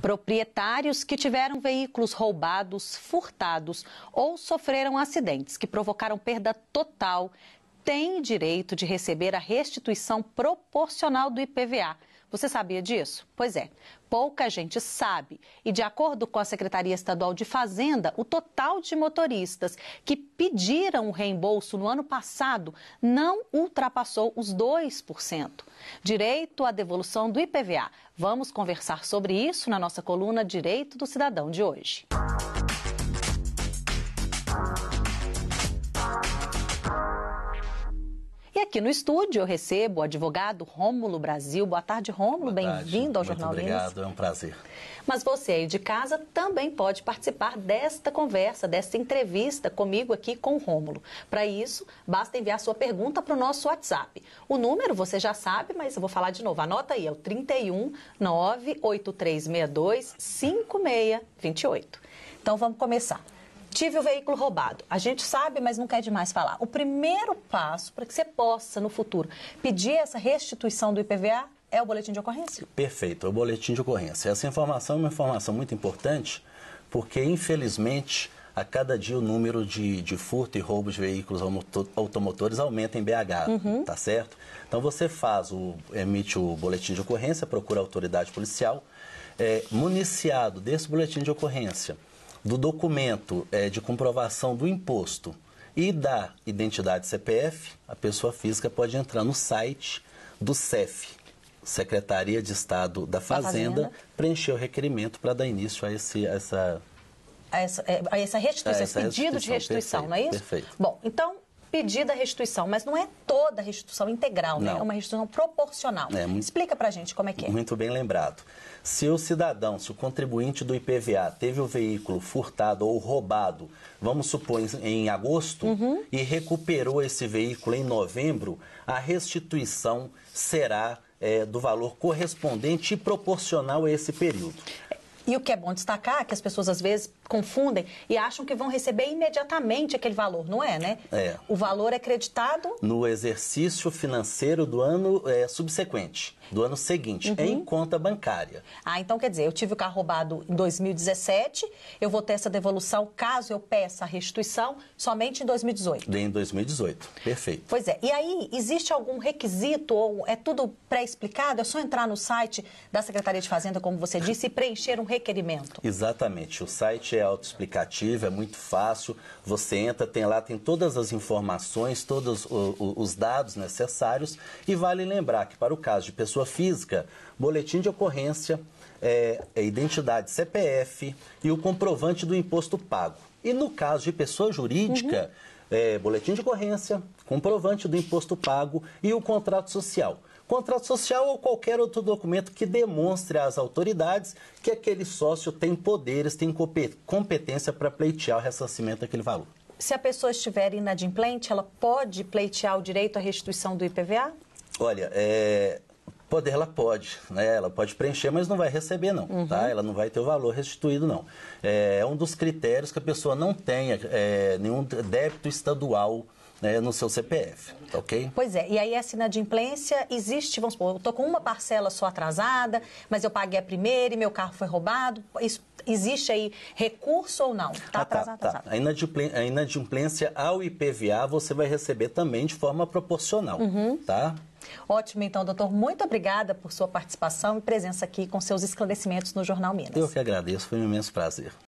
Proprietários que tiveram veículos roubados, furtados ou sofreram acidentes que provocaram perda total tem direito de receber a restituição proporcional do IPVA. Você sabia disso? Pois é, pouca gente sabe. E de acordo com a Secretaria Estadual de Fazenda, o total de motoristas que pediram o reembolso no ano passado não ultrapassou os 2%. Direito à devolução do IPVA. Vamos conversar sobre isso na nossa coluna Direito do Cidadão de hoje. Música E aqui no estúdio eu recebo o advogado Rômulo Brasil. Boa tarde, Rômulo. Bem-vindo ao Muito Jornal Obrigado, Lins. Obrigado, é um prazer. Mas você aí de casa também pode participar desta conversa, desta entrevista comigo aqui com o Rômulo. Para isso, basta enviar sua pergunta para o nosso WhatsApp. O número você já sabe, mas eu vou falar de novo. Anota aí, é o 31 98362 5628. Então vamos começar tive o veículo roubado. A gente sabe, mas não quer é demais falar. O primeiro passo para que você possa, no futuro, pedir essa restituição do IPVA é o boletim de ocorrência? Perfeito, é o boletim de ocorrência. Essa informação é uma informação muito importante, porque, infelizmente, a cada dia o número de, de furto e roubo de veículos automotores aumenta em BH, uhum. tá certo? Então você faz o emite o boletim de ocorrência, procura a autoridade policial, é, municiado desse boletim de ocorrência do documento é, de comprovação do imposto e da identidade CPF, a pessoa física pode entrar no site do CEF, Secretaria de Estado da Fazenda, Fazenda. preencher o requerimento para dar início a, esse, a essa a essa, é, a essa restituição, a é, essa esse pedido restituição, de restituição, perfeito, não é isso? Perfeito. Bom, então pedida a restituição, mas não é toda a restituição integral, né? é uma restituição proporcional. É, Explica para gente como é que é. Muito bem lembrado. Se o cidadão, se o contribuinte do IPVA teve o veículo furtado ou roubado, vamos supor, em, em agosto, uhum. e recuperou esse veículo em novembro, a restituição será é, do valor correspondente e proporcional a esse período. E o que é bom destacar é que as pessoas às vezes confundem e acham que vão receber imediatamente aquele valor, não é, né? É. O valor é creditado no exercício financeiro do ano é, subsequente, do ano seguinte, uhum. em conta bancária. Ah, então quer dizer, eu tive o carro roubado em 2017, eu vou ter essa devolução caso eu peça a restituição somente em 2018. Em 2018, perfeito. Pois é. E aí existe algum requisito ou é tudo pré-explicado? É só entrar no site da Secretaria de Fazenda, como você disse, e preencher um requerimento? Exatamente. O site é é autoexplicativo, é muito fácil. Você entra, tem lá, tem todas as informações, todos os dados necessários. E vale lembrar que, para o caso de pessoa física, boletim de ocorrência, é, é identidade CPF e o comprovante do imposto pago. E no caso de pessoa jurídica, uhum. é, boletim de ocorrência, comprovante do imposto pago e o contrato social contrato social ou qualquer outro documento que demonstre às autoridades que aquele sócio tem poderes, tem competência para pleitear o ressarcimento daquele valor. Se a pessoa estiver inadimplente, ela pode pleitear o direito à restituição do IPVA? Olha, é, Poder ela pode, né? Ela pode preencher, mas não vai receber não, tá? uhum. tá? Ela não vai ter o valor restituído não. É, é um dos critérios que a pessoa não tenha é, nenhum débito estadual né, no seu CPF, ok? Pois é, e aí essa inadimplência existe, vamos supor, eu estou com uma parcela só atrasada, mas eu paguei a primeira e meu carro foi roubado, isso existe aí recurso ou não? Está ah, tá, atrasado, tá, tá. A, inadimplência, a inadimplência ao IPVA você vai receber também de forma proporcional, uhum. tá? Ótimo, então, doutor. Muito obrigada por sua participação e presença aqui com seus esclarecimentos no Jornal Minas. Eu que agradeço, foi um imenso prazer.